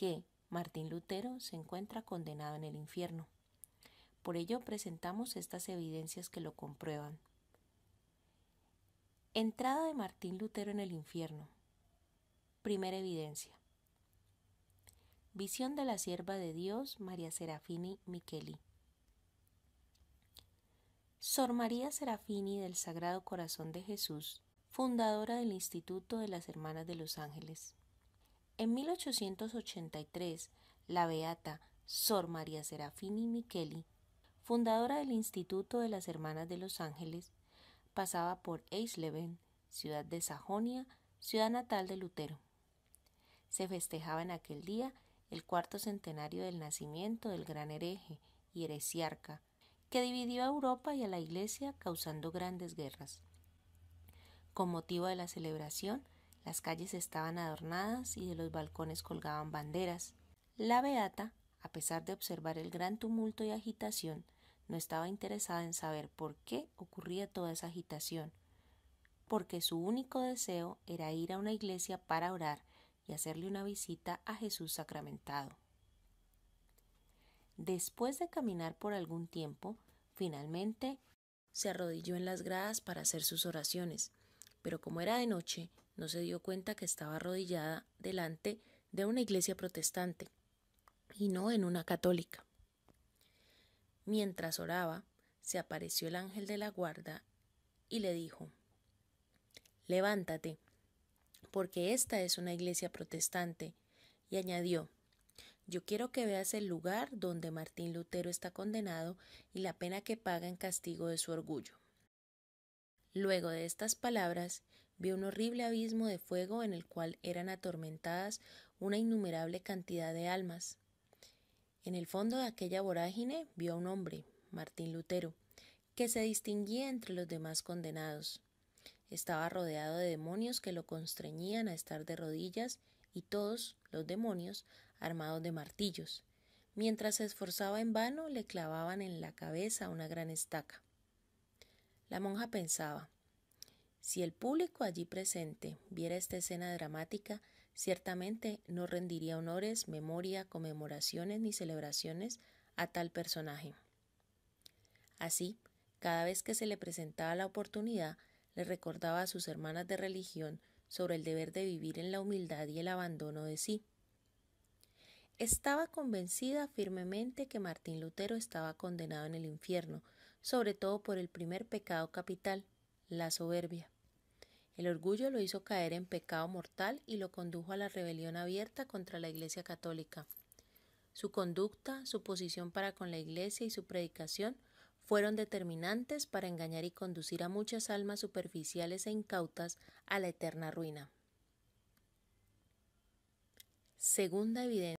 que Martín Lutero se encuentra condenado en el infierno. Por ello presentamos estas evidencias que lo comprueban. Entrada de Martín Lutero en el infierno. Primera evidencia. Visión de la sierva de Dios María Serafini Micheli. Sor María Serafini del Sagrado Corazón de Jesús, fundadora del Instituto de las Hermanas de los Ángeles. En 1883, la beata Sor María Serafini Micheli, fundadora del Instituto de las Hermanas de los Ángeles, pasaba por Eisleben, ciudad de Sajonia, ciudad natal de Lutero. Se festejaba en aquel día el cuarto centenario del nacimiento del gran hereje y heresiarca, que dividió a Europa y a la Iglesia causando grandes guerras. Con motivo de la celebración, las calles estaban adornadas y de los balcones colgaban banderas. La beata, a pesar de observar el gran tumulto y agitación, no estaba interesada en saber por qué ocurría toda esa agitación, porque su único deseo era ir a una iglesia para orar y hacerle una visita a Jesús sacramentado. Después de caminar por algún tiempo, finalmente se arrodilló en las gradas para hacer sus oraciones, pero como era de noche no se dio cuenta que estaba arrodillada delante de una iglesia protestante y no en una católica. Mientras oraba, se apareció el ángel de la guarda y le dijo Levántate, porque esta es una iglesia protestante, y añadió Yo quiero que veas el lugar donde Martín Lutero está condenado y la pena que paga en castigo de su orgullo. Luego de estas palabras, vio un horrible abismo de fuego en el cual eran atormentadas una innumerable cantidad de almas. En el fondo de aquella vorágine vio a un hombre, Martín Lutero, que se distinguía entre los demás condenados. Estaba rodeado de demonios que lo constreñían a estar de rodillas y todos los demonios armados de martillos. Mientras se esforzaba en vano le clavaban en la cabeza una gran estaca. La monja pensaba si el público allí presente viera esta escena dramática, ciertamente no rendiría honores, memoria, conmemoraciones ni celebraciones a tal personaje. Así, cada vez que se le presentaba la oportunidad, le recordaba a sus hermanas de religión sobre el deber de vivir en la humildad y el abandono de sí. Estaba convencida firmemente que Martín Lutero estaba condenado en el infierno, sobre todo por el primer pecado capital, la soberbia. El orgullo lo hizo caer en pecado mortal y lo condujo a la rebelión abierta contra la Iglesia Católica. Su conducta, su posición para con la Iglesia y su predicación fueron determinantes para engañar y conducir a muchas almas superficiales e incautas a la eterna ruina. Segunda evidencia.